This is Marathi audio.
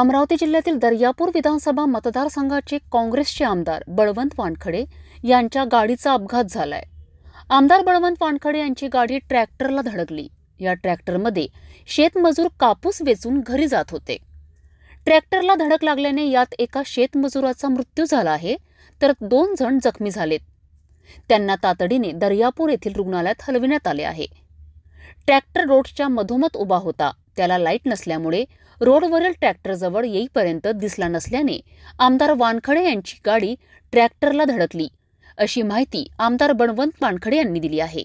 अमरावती जिल्ह्यातील दर्यापूर विधानसभा मतदारसंघाचे काँग्रेसचे आमदार बळवंत वानखडे यांच्या गाडीचा अपघात झालाय आमदार बळवंत वानखडे यांची गाडी ट्रॅक्टरला धडकली या ट्रॅक्टरमध्ये शेतमजूर कापूस वेचून घरी जात होते ट्रॅक्टरला धडक लागल्याने यात एका शेतमजुराचा मृत्यू झाला आहे तर दोन जण जखमी झालेत त्यांना तातडीने दर्यापूर येथील रुग्णालयात हलविण्यात आले आहे ट्रॅक्टर रोडच्या मधोमध उभा होता त्याला लाईट नसल्यामुळे रोडवरील ट्रॅक्टरजवळ येईपर्यंत दिसला नसल्याने आमदार वानखडे यांची गाडी ट्रॅक्टरला धडकली अशी माहिती आमदार बणवंत वानखडे यांनी दिली आहे